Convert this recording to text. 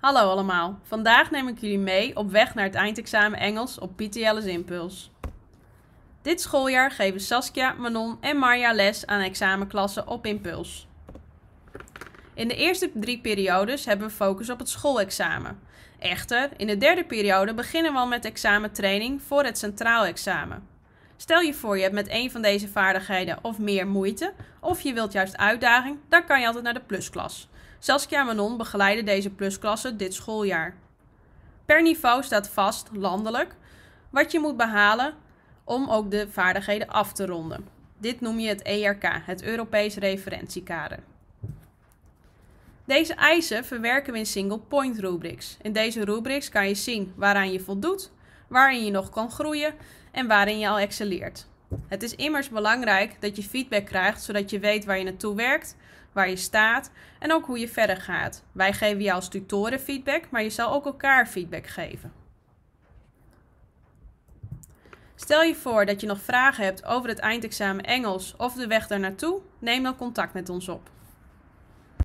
Hallo allemaal, vandaag neem ik jullie mee op weg naar het eindexamen Engels op PTLS Impuls. Dit schooljaar geven Saskia, Manon en Marja les aan examenklassen op Impuls. In de eerste drie periodes hebben we focus op het schoolexamen. Echter, in de derde periode beginnen we al met examentraining voor het centraal examen. Stel je voor je hebt met een van deze vaardigheden of meer moeite, of je wilt juist uitdaging, dan kan je altijd naar de plusklas. Saskia Manon begeleiden deze plusklassen dit schooljaar. Per niveau staat vast, landelijk, wat je moet behalen om ook de vaardigheden af te ronden. Dit noem je het ERK, het Europees Referentiekader. Deze eisen verwerken we in single point rubrics. In deze rubrics kan je zien waaraan je voldoet, waarin je nog kan groeien en waarin je al excelleert. Het is immers belangrijk dat je feedback krijgt, zodat je weet waar je naartoe werkt, waar je staat en ook hoe je verder gaat. Wij geven je als tutoren feedback, maar je zal ook elkaar feedback geven. Stel je voor dat je nog vragen hebt over het eindexamen Engels of de weg daar naartoe, neem dan contact met ons op.